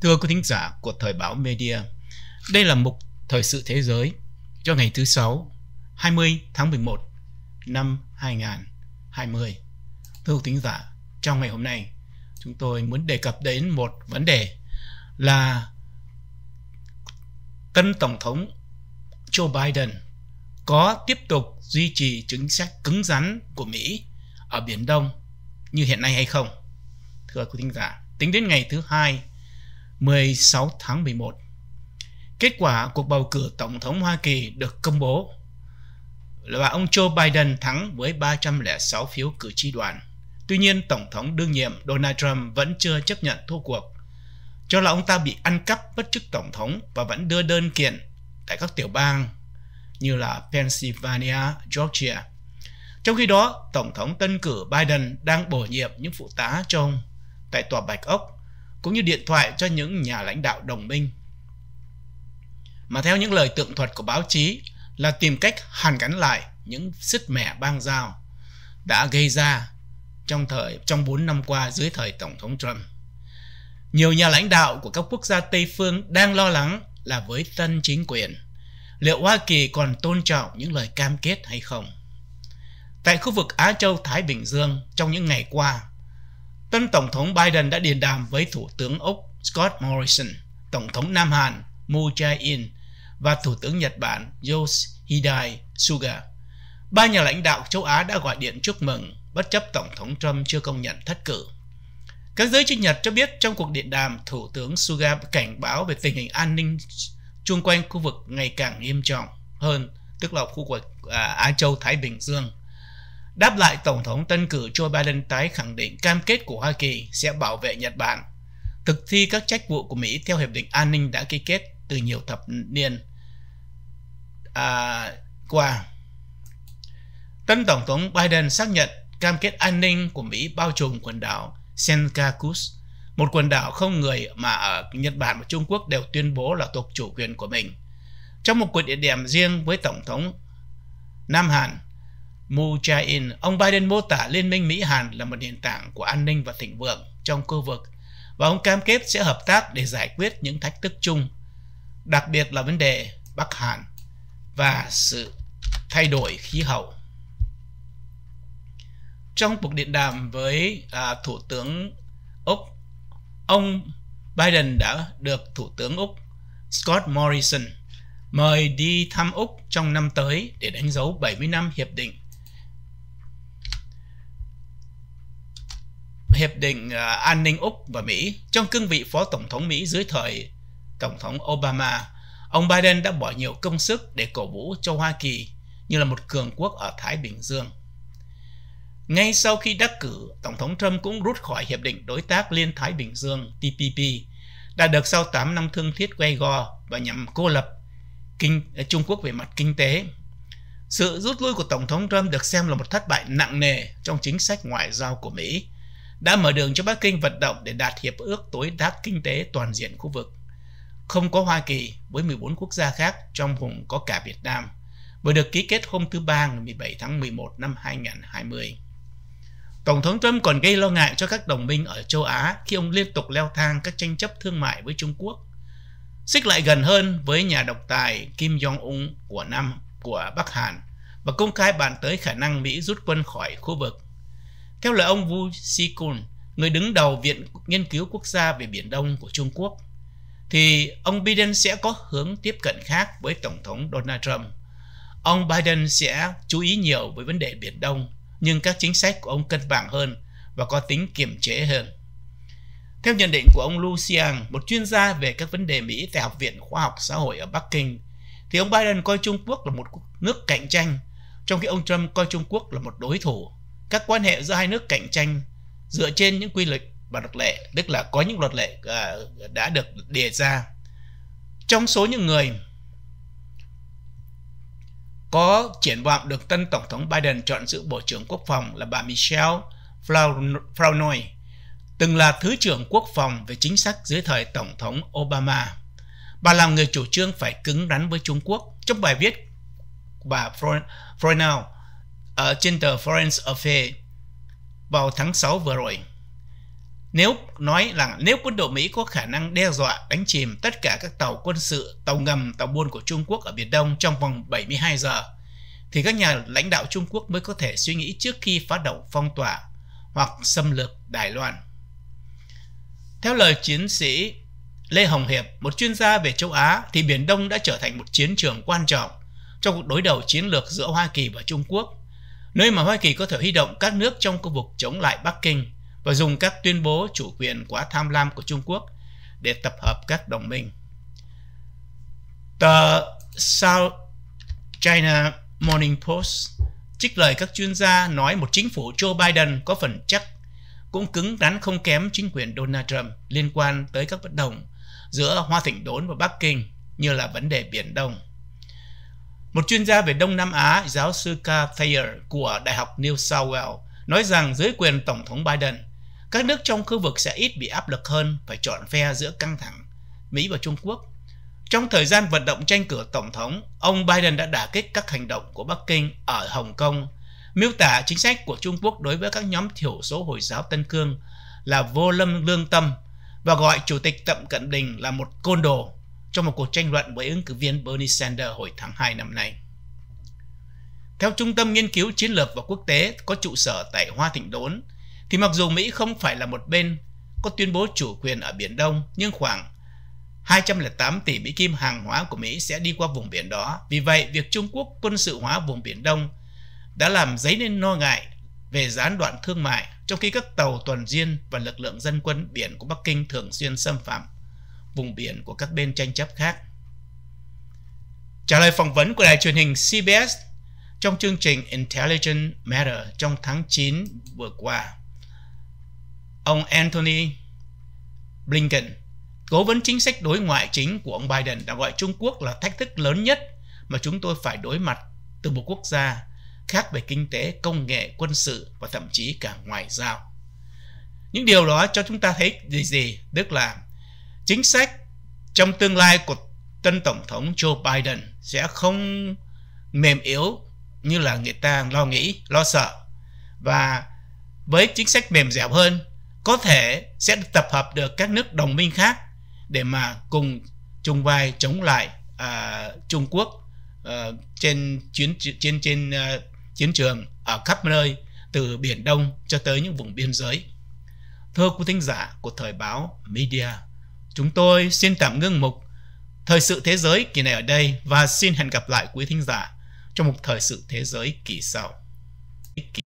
Thưa quý thính giả của Thời báo Media, đây là mục Thời sự thế giới cho ngày thứ Sáu 20 tháng 11 năm 2020. Thưa quý thính giả, trong ngày hôm nay, chúng tôi muốn đề cập đến một vấn đề là tân Tổng thống Joe Biden có tiếp tục duy trì chính sách cứng rắn của Mỹ ở Biển Đông như hiện nay hay không? Thưa quý thính giả, tính đến ngày thứ hai 16 tháng 11. Kết quả cuộc bầu cử Tổng thống Hoa Kỳ được công bố là ông Joe Biden thắng với 306 phiếu cử tri đoàn. Tuy nhiên, Tổng thống đương nhiệm Donald Trump vẫn chưa chấp nhận thua cuộc, cho là ông ta bị ăn cắp bất chức Tổng thống và vẫn đưa đơn kiện tại các tiểu bang như là Pennsylvania, Georgia. Trong khi đó, Tổng thống tân cử Biden đang bổ nhiệm những phụ tá cho ông tại tòa Bạch Ốc cũng như điện thoại cho những nhà lãnh đạo đồng minh. Mà theo những lời tượng thuật của báo chí là tìm cách hàn gắn lại những sứt mẻ bang giao đã gây ra trong thời trong 4 năm qua dưới thời Tổng thống Trump. Nhiều nhà lãnh đạo của các quốc gia Tây phương đang lo lắng là với tân chính quyền, liệu Hoa Kỳ còn tôn trọng những lời cam kết hay không? Tại khu vực Á Châu Thái Bình Dương trong những ngày qua, tân Tổng thống Biden đã điện đàm với Thủ tướng Úc Scott Morrison, Tổng thống Nam Hàn Moon Jae-in và Thủ tướng Nhật Bản Yoshihide Suga. Ba nhà lãnh đạo châu Á đã gọi điện chúc mừng bất chấp Tổng thống Trump chưa công nhận thất cử. Các giới chuyên Nhật cho biết trong cuộc điện đàm, Thủ tướng Suga cảnh báo về tình hình an ninh chung quanh khu vực ngày càng nghiêm trọng hơn, tức là khu vực à, Á Châu Thái Bình Dương. Đáp lại, Tổng thống tân cử Joe Biden tái khẳng định cam kết của Hoa Kỳ sẽ bảo vệ Nhật Bản, thực thi các trách vụ của Mỹ theo Hiệp định An ninh đã ký kết từ nhiều thập niên à, qua. Tân Tổng thống Biden xác nhận cam kết an ninh của Mỹ bao trùm quần đảo Senkaku, một quần đảo không người mà ở Nhật Bản và Trung Quốc đều tuyên bố là thuộc chủ quyền của mình. Trong một cuộc điện đàm riêng với Tổng thống Nam Hàn, Mu In, ông Biden mô tả Liên minh Mỹ-Hàn là một nền tảng của an ninh và thịnh vượng trong khu vực và ông cam kết sẽ hợp tác để giải quyết những thách thức chung, đặc biệt là vấn đề Bắc Hàn và sự thay đổi khí hậu. Trong cuộc điện đàm với à, Thủ tướng Úc, ông Biden đã được Thủ tướng Úc Scott Morrison mời đi thăm Úc trong năm tới để đánh dấu 70 năm Hiệp định Hiệp định à, An ninh Úc và Mỹ trong cương vị Phó Tổng thống Mỹ dưới thời Tổng thống Obama, ông Biden đã bỏ nhiều công sức để cổ vũ cho Hoa Kỳ như là một cường quốc ở Thái Bình Dương. Ngay sau khi đắc cử, Tổng thống Trump cũng rút khỏi Hiệp định Đối tác Liên Thái Bình Dương TPP, đã được sau 8 năm thương thiết quay go và nhằm cô lập kinh, à, Trung Quốc về mặt kinh tế. Sự rút lui của Tổng thống Trump được xem là một thất bại nặng nề trong chính sách ngoại giao của Mỹ, đã mở đường cho Bắc Kinh vận động để đạt hiệp ước tối đa kinh tế toàn diện khu vực. Không có Hoa Kỳ với 14 quốc gia khác trong vùng có cả Việt Nam vừa được ký kết hôm thứ Ba ngày 17 tháng 11 năm 2020. Tổng thống Trump còn gây lo ngại cho các đồng minh ở châu Á khi ông liên tục leo thang các tranh chấp thương mại với Trung Quốc, xích lại gần hơn với nhà độc tài Kim Jong-un của Nam của Bắc Hàn và công khai bàn tới khả năng Mỹ rút quân khỏi khu vực theo lời ông Wu Xikun, người đứng đầu Viện Nghiên cứu Quốc gia về Biển Đông của Trung Quốc, thì ông Biden sẽ có hướng tiếp cận khác với Tổng thống Donald Trump. Ông Biden sẽ chú ý nhiều với vấn đề Biển Đông, nhưng các chính sách của ông cân bằng hơn và có tính kiềm chế hơn. Theo nhận định của ông Lu Xiang, một chuyên gia về các vấn đề Mỹ tại Học viện Khoa học Xã hội ở Bắc Kinh, thì ông Biden coi Trung Quốc là một nước cạnh tranh, trong khi ông Trump coi Trung Quốc là một đối thủ các quan hệ giữa hai nước cạnh tranh dựa trên những quy luật và luật lệ tức là có những luật lệ à, đã được đề ra trong số những người có triển vọng được tân tổng thống Biden chọn giữ bộ trưởng quốc phòng là bà Michelle Flournoy từng là thứ trưởng quốc phòng về chính sách dưới thời tổng thống Obama bà là người chủ trương phải cứng rắn với Trung Quốc trong bài viết bà Flournoy ở trên tờ Foreign Affairs vào tháng 6 vừa rồi. Nếu nói rằng nếu quân đội Mỹ có khả năng đe dọa đánh chìm tất cả các tàu quân sự, tàu ngầm, tàu buôn của Trung Quốc ở Biển Đông trong vòng 72 giờ, thì các nhà lãnh đạo Trung Quốc mới có thể suy nghĩ trước khi phát động phong tỏa hoặc xâm lược Đài Loan. Theo lời chiến sĩ Lê Hồng Hiệp, một chuyên gia về châu Á, thì Biển Đông đã trở thành một chiến trường quan trọng trong cuộc đối đầu chiến lược giữa Hoa Kỳ và Trung Quốc nơi mà Hoa Kỳ có thể huy động các nước trong khu vực chống lại Bắc Kinh và dùng các tuyên bố chủ quyền quá tham lam của Trung Quốc để tập hợp các đồng minh. Tờ South China Morning Post trích lời các chuyên gia nói một chính phủ Joe Biden có phần chắc cũng cứng rắn không kém chính quyền Donald Trump liên quan tới các bất đồng giữa Hoa Thịnh Đốn và Bắc Kinh như là vấn đề Biển Đông. Một chuyên gia về Đông Nam Á, giáo sư K. Thayer của Đại học New South Wales nói rằng dưới quyền Tổng thống Biden, các nước trong khu vực sẽ ít bị áp lực hơn phải chọn phe giữa căng thẳng Mỹ và Trung Quốc. Trong thời gian vận động tranh cử Tổng thống, ông Biden đã đả kích các hành động của Bắc Kinh ở Hồng Kông, miêu tả chính sách của Trung Quốc đối với các nhóm thiểu số Hồi giáo Tân Cương là vô lâm lương tâm và gọi Chủ tịch Tậm Cận Đình là một côn đồ trong một cuộc tranh luận với ứng cử viên Bernie Sanders hồi tháng 2 năm nay. Theo Trung tâm Nghiên cứu Chiến lược và Quốc tế có trụ sở tại Hoa Thịnh Đốn, thì mặc dù Mỹ không phải là một bên có tuyên bố chủ quyền ở Biển Đông, nhưng khoảng 208 tỷ Mỹ Kim hàng hóa của Mỹ sẽ đi qua vùng biển đó. Vì vậy, việc Trung Quốc quân sự hóa vùng Biển Đông đã làm dấy lên lo ngại về gián đoạn thương mại, trong khi các tàu tuần duyên và lực lượng dân quân biển của Bắc Kinh thường xuyên xâm phạm vùng biển của các bên tranh chấp khác. Trả lời phỏng vấn của đài truyền hình CBS trong chương trình Intelligent Matter trong tháng 9 vừa qua, ông Anthony Blinken, cố vấn chính sách đối ngoại chính của ông Biden đã gọi Trung Quốc là thách thức lớn nhất mà chúng tôi phải đối mặt từ một quốc gia khác về kinh tế, công nghệ, quân sự và thậm chí cả ngoại giao. Những điều đó cho chúng ta thấy gì gì, tức là chính sách trong tương lai của tân tổng thống Joe Biden sẽ không mềm yếu như là người ta lo nghĩ, lo sợ và với chính sách mềm dẻo hơn có thể sẽ tập hợp được các nước đồng minh khác để mà cùng chung vai chống lại à, Trung Quốc à, trên chiến trên trên uh, chiến trường ở khắp nơi từ biển Đông cho tới những vùng biên giới. Thưa quý thính giả của thời báo Media Chúng tôi xin tạm ngưng mục Thời sự thế giới kỳ này ở đây và xin hẹn gặp lại quý thính giả trong một thời sự thế giới kỳ sau. Kỳ